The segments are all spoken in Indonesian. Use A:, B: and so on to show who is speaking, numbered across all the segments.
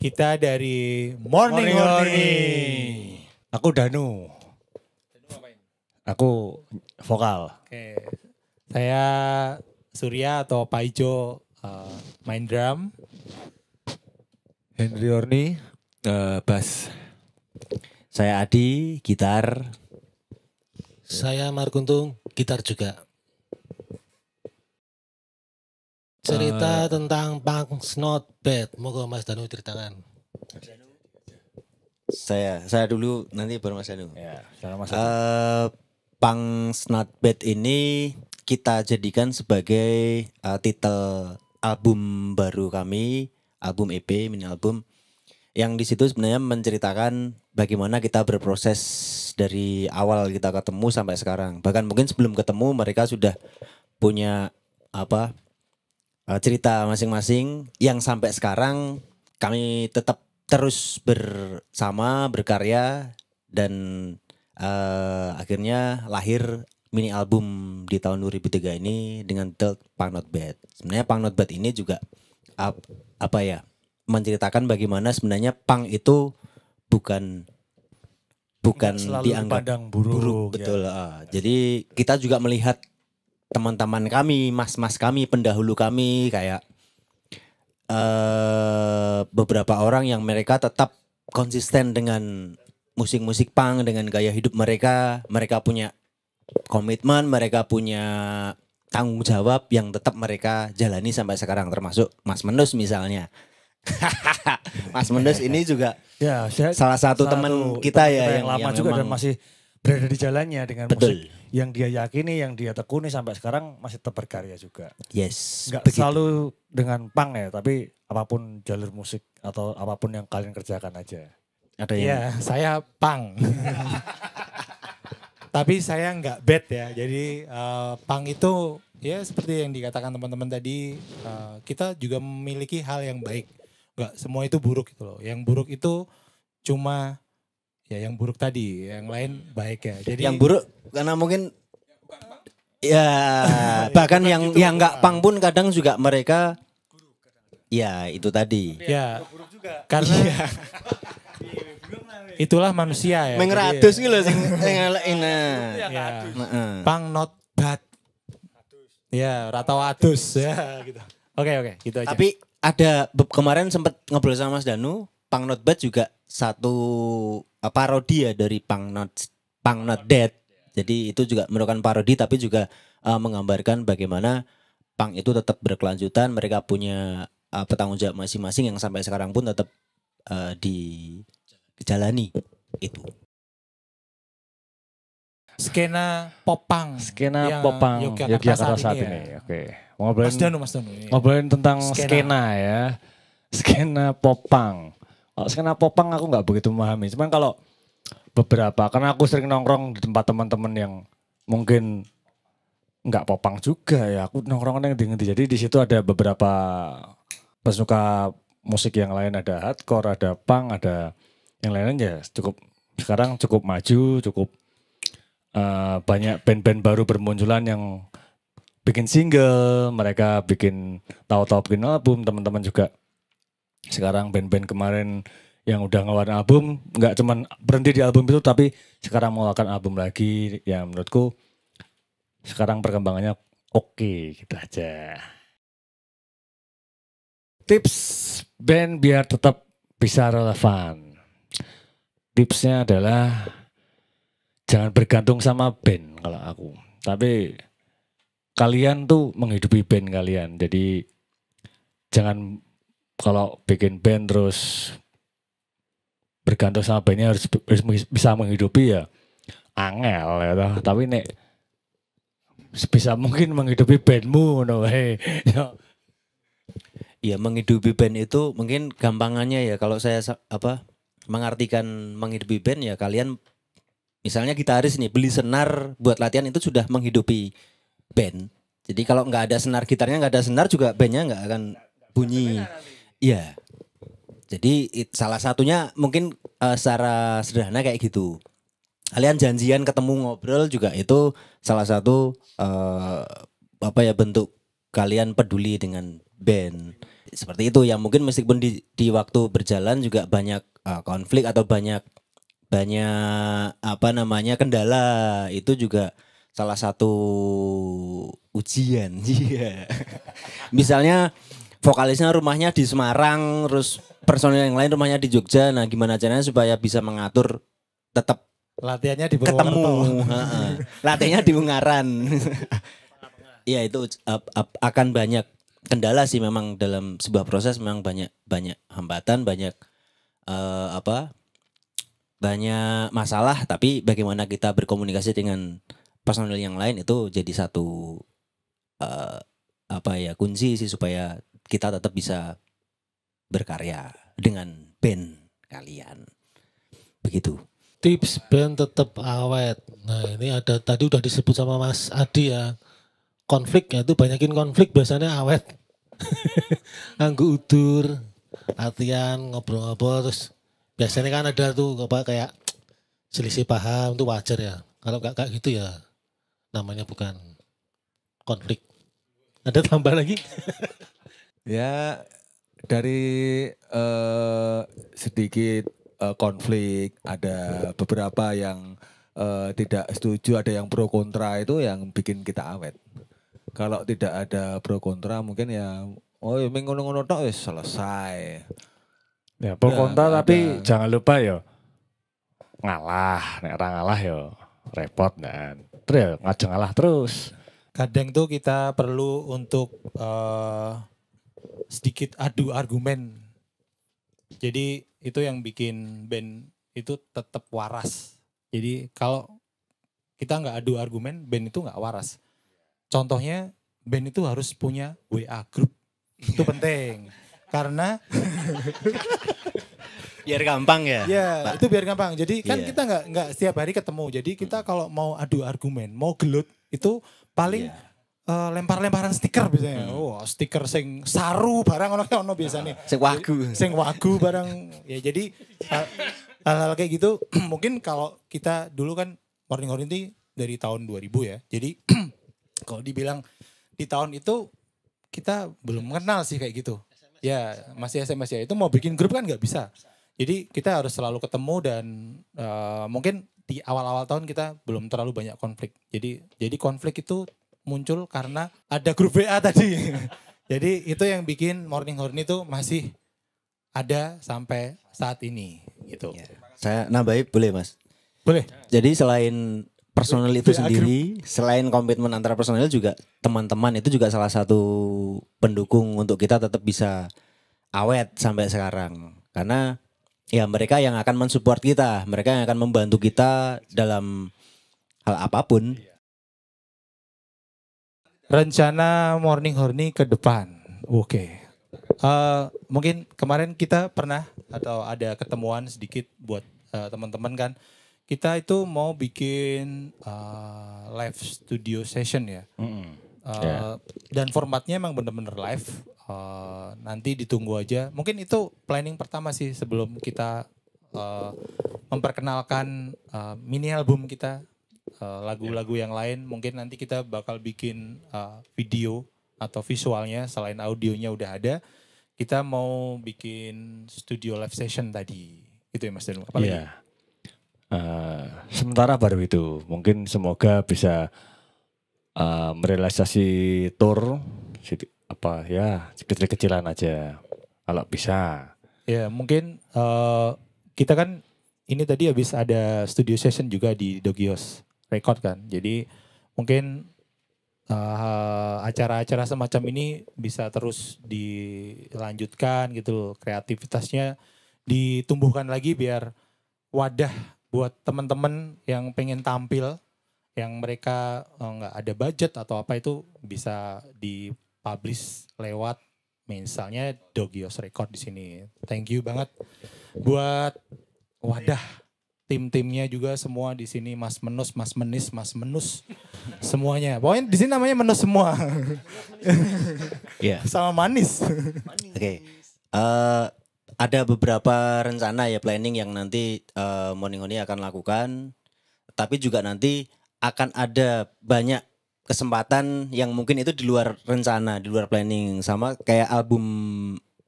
A: Kita dari Morning Morning. Morning.
B: Aku Danu. Aku vokal. Oke.
A: Saya Surya atau Paijo Ijo uh,
B: main drum. Henry Orni uh, bass.
C: Saya Adi gitar.
B: Saya
A: Markuntung
C: gitar juga.
A: Cerita uh, tentang Bang Not Bad. Moga Mas Danu ceritakan.
C: Saya saya dulu nanti baru Mas Danu. Ya, Bang Uh, eh, Not ini kita jadikan sebagai uh, titel album baru kami, album EP mini album yang di situ sebenarnya menceritakan bagaimana kita berproses dari awal kita ketemu sampai sekarang. Bahkan mungkin sebelum ketemu mereka sudah punya apa Eh, cerita masing-masing yang sampai sekarang kami tetap terus bersama berkarya dan uh, akhirnya lahir mini album di tahun 2003 ini dengan title Punk Not Bad. Sebenarnya Punk Not Bad ini juga ap, apa ya menceritakan bagaimana sebenarnya punk itu bukan bukan dianggap buruk, buruk ya. betul. Uh, Jadi kita juga melihat teman-teman kami, mas-mas kami, pendahulu kami kayak uh, beberapa orang yang mereka tetap konsisten dengan musik-musik punk dengan gaya hidup mereka, mereka punya komitmen, mereka punya tanggung jawab yang tetap mereka jalani sampai sekarang termasuk Mas Mendus misalnya. Mas Mendus ini juga
B: ya, salah satu teman kita ya yang, yang lama yang juga dan masih berada di jalannya dengan Betul. musik yang dia yakini, yang dia tekuni sampai sekarang masih tetap berkarya juga.
C: Yes. Gak
B: begitu. selalu dengan pang ya, tapi apapun jalur musik atau apapun yang kalian kerjakan aja. Ada yang? Iya, saya pang. tapi saya nggak bad
A: ya. Jadi uh, eh, pang itu ya seperti yang dikatakan teman-teman tadi, uh, kita juga memiliki hal yang baik. Gak semua itu buruk gitu loh. Yang buruk itu
C: cuma ya yang buruk tadi, yang lain baik ya. Jadi yang buruk karena mungkin ya bahkan yang yang nggak pang pun kadang juga mereka ya itu tadi. Ya. ya karena ya. itulah manusia ya. Mengratus ya. gitu loh sing iya, Ya.
A: Pang not bad.
C: Ya, rata wadus ya gitu. Oke oke, gitu aja. Tapi ada kemarin sempat ngobrol sama Mas Danu, Pang Not Bad juga satu Eh, parodi ya dari Punk Not Punk Not Dead. Jadi itu juga merupakan parodi tapi juga uh, menggambarkan bagaimana Pang itu tetap berkelanjutan, mereka punya uh, petanggung jawab masing-masing yang sampai sekarang pun tetap uh, dijalani itu. Skena popang,
B: skena popang Yogyakarta, Yogyakarta saat, ini. ini. Ya. Oke. Okay. Ngobrolin Mas Danu, Mas Danu. Iya. Ngobrolin tentang skena. skena ya. Skena popang. Oh, kalau popang aku nggak begitu memahami. Cuman kalau beberapa, karena aku sering nongkrong di tempat teman-teman yang mungkin nggak popang juga ya. Aku nongkrong yang dingin Jadi di situ ada beberapa pesuka musik yang lain, ada hardcore, ada punk, ada yang lain lainnya. Cukup sekarang cukup maju, cukup uh, banyak band-band baru bermunculan yang bikin single, mereka bikin tahu-tahu bikin album, teman-teman juga sekarang band-band kemarin yang udah ngeluarin album nggak cuman berhenti di album itu tapi sekarang mau akan album lagi ya menurutku sekarang perkembangannya oke okay, gitu aja tips band biar tetap bisa relevan tipsnya adalah jangan bergantung sama band kalau aku tapi kalian tuh menghidupi band kalian jadi jangan kalau bikin band terus bergantung sama bandnya harus, harus bisa menghidupi ya angel ya toh. tapi nek sebisa mungkin menghidupi bandmu no hey. ya
C: iya, menghidupi band itu mungkin gampangannya ya kalau saya apa mengartikan menghidupi band ya kalian misalnya gitaris nih beli senar buat latihan itu sudah menghidupi band jadi kalau nggak ada senar gitarnya nggak ada senar juga bandnya nggak akan bunyi Iya. Jadi it, salah satunya mungkin uh, secara sederhana kayak gitu. Kalian janjian ketemu ngobrol juga itu salah satu uh, apa ya bentuk kalian peduli dengan band. Seperti itu yang mungkin meskipun di, di waktu berjalan juga banyak uh, konflik atau banyak banyak apa namanya kendala itu juga salah satu ujian. Iya. Misalnya vokalisnya rumahnya di Semarang, terus personil yang lain rumahnya di Jogja. Nah, gimana caranya supaya bisa mengatur tetap latihannya di ketemu, latihannya di Ungaran. Iya itu akan banyak kendala sih memang dalam sebuah proses memang banyak banyak hambatan banyak uh, apa banyak masalah tapi bagaimana kita berkomunikasi dengan personil yang lain itu jadi satu uh, apa ya kunci sih supaya kita tetap bisa berkarya dengan band kalian. Begitu.
A: Tips band tetap awet. Nah, ini ada tadi udah disebut sama Mas Adi ya. Konflik ya itu banyakin konflik biasanya awet. Anggu udur, latihan, ngobrol-ngobrol terus biasanya kan ada tuh apa kayak selisih paham itu wajar ya. Kalau gak kayak gitu ya namanya bukan konflik. Ada tambah lagi?
B: Ya dari uh,
A: sedikit uh,
B: konflik
A: ada beberapa yang uh, tidak setuju, ada yang pro kontra itu yang bikin kita awet. Kalau tidak ada pro kontra mungkin ya oh ya
B: ngono-ngono tok selesai. Ya pro ya, kontra ada. tapi jangan lupa ya ngalah, nek ora ngalah yo ya, repot dan terus ya, ngajeng ngalah
A: terus. Kadang tuh kita perlu untuk uh, sedikit adu argumen. Jadi itu yang bikin band itu tetap waras. Jadi kalau kita nggak adu argumen, band itu nggak waras. Contohnya band itu harus punya WA group. Itu penting. Karena
C: biar gampang ya. Iya, itu
A: biar gampang. Jadi kan yeah. kita nggak nggak setiap hari ketemu. Jadi kita hmm. kalau mau adu argumen, mau gelut itu paling yeah Eh, lempar-lemparan stiker biasanya. Hmm. Oh, stiker sing saru barang ono ono biasanya.
C: Sing wagu. Sing
A: wagu barang. ya jadi hal-hal kayak gitu mungkin kalau kita dulu kan morning horinti dari tahun 2000 ya. Jadi kalau dibilang di tahun itu kita belum kenal sih kayak gitu. SMS, ya, SMS. masih SMS ya. Itu mau bikin grup kan nggak bisa. Jadi kita harus selalu ketemu dan uh, mungkin di awal-awal tahun kita belum terlalu banyak konflik. Jadi jadi konflik itu muncul karena ada grup WA tadi. Jadi itu yang bikin Morning Horn itu masih ada sampai saat ini gitu. Ya.
C: Saya nambahin boleh Mas? Boleh. Jadi selain personal itu sendiri, selain komitmen antara personal juga teman-teman itu juga salah satu pendukung untuk kita tetap bisa awet sampai sekarang. Karena ya mereka yang akan mensupport kita, mereka yang akan membantu kita dalam hal apapun rencana morning horny ke depan. Oke. Okay.
A: Uh, eh, mungkin kemarin kita pernah atau ada ketemuan sedikit buat uh, teman-teman kan. Kita itu mau bikin uh, live studio session ya. Mm-hmm. Uh, yeah. Dan formatnya emang bener-bener live. Uh, nanti ditunggu aja. Mungkin itu planning pertama sih sebelum kita uh, memperkenalkan uh, mini album kita Eh, lagu-lagu ya. yang lain mungkin nanti kita bakal bikin uh, video atau visualnya selain audionya udah ada kita mau bikin studio live session tadi itu ya Mas Denu apa yeah. Iya.
B: uh, sementara baru itu mungkin semoga bisa uh, merealisasi tour apa ya kecil-kecilan aja kalau bisa
A: ya yeah, mungkin uh, kita kan ini tadi habis ada studio session juga di Dogios record kan. Jadi mungkin eh, acara-acara uh, acara semacam ini bisa terus dilanjutkan gitu loh. Kreativitasnya ditumbuhkan lagi biar wadah buat teman-teman yang pengen tampil yang mereka eh, nggak oh, ada budget atau apa itu bisa dipublish lewat misalnya Dogios Record di sini. Thank you banget buat wadah tim-timnya juga semua di sini Mas Menus, Mas Menis, Mas Menus semuanya. Pokoknya di sini namanya Menus semua. Iya. Sama manis. Oke.
C: Okay. Uh, eh, ada beberapa rencana ya planning yang nanti uh, eh, Morning Honey akan lakukan. Tapi juga nanti akan ada banyak kesempatan yang mungkin itu di luar rencana, di luar planning. Sama kayak album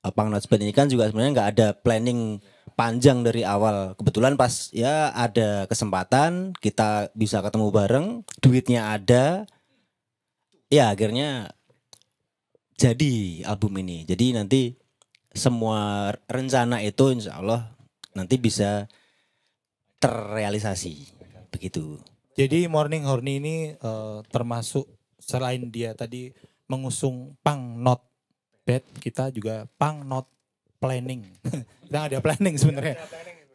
C: eh, Pang Notes Band ini kan juga sebenarnya nggak ada planning yeah panjang dari awal. Kebetulan pas ya ada kesempatan kita bisa ketemu bareng, duitnya ada. Ya akhirnya jadi album ini. Jadi nanti semua rencana itu insya Allah nanti bisa terrealisasi begitu.
A: Jadi Morning Horny ini uh, termasuk selain dia tadi mengusung pang not bad, kita juga pang not planning. kita nggak ada planning sebenarnya.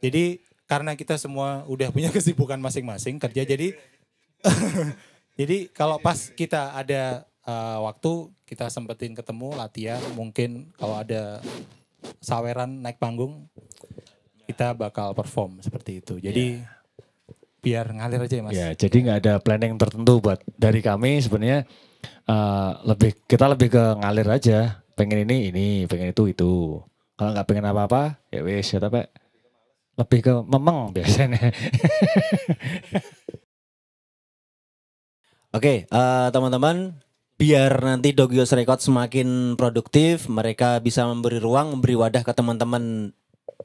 A: Jadi karena kita semua udah punya kesibukan masing-masing kerja, jadi jadi kalau pas kita ada uh, waktu kita sempetin ketemu latihan, mungkin kalau ada saweran naik panggung, kita bakal perform seperti itu. Jadi yeah. biar ngalir aja ya mas. Ya, yeah,
B: jadi nggak ada planning tertentu buat dari kami sebenarnya uh, lebih kita lebih ke ngalir aja pengen ini ini pengen itu itu kalau nggak pengen apa-apa, ya wis ya tapi lebih ke memang biasanya.
C: Oke, okay, uh, eh, teman-teman, biar nanti Dogios Record semakin produktif, mereka bisa memberi ruang, memberi wadah ke teman-teman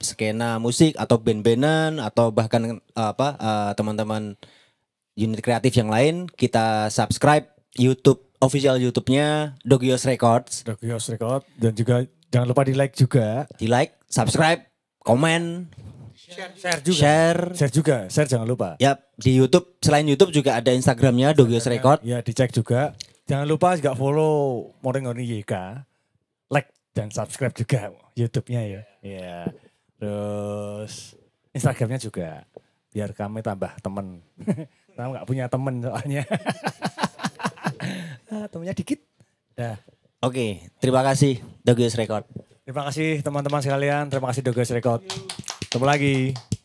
C: skena musik atau band-bandan atau bahkan uh, apa uh, teman-teman unit kreatif yang lain, kita subscribe YouTube official YouTube-nya Dogios Records. Dogios Records dan juga Jangan lupa di like juga. Di like, subscribe, komen, share, share juga. Share. Share juga, share jangan lupa. Ya, di YouTube selain YouTube juga ada Instagramnya Dogios Record. Ya, dicek juga.
B: Jangan lupa juga follow Morning Morning YK. Like dan subscribe juga YouTube-nya ya. Ya, Terus Instagramnya juga biar kami tambah temen. Kamu nggak punya temen soalnya. Ah, temennya dikit.
C: Dah. Oke, terima kasih Dogius Record.
B: Terima kasih teman-teman sekalian, terima kasih Dogius Record. Ketemu lagi.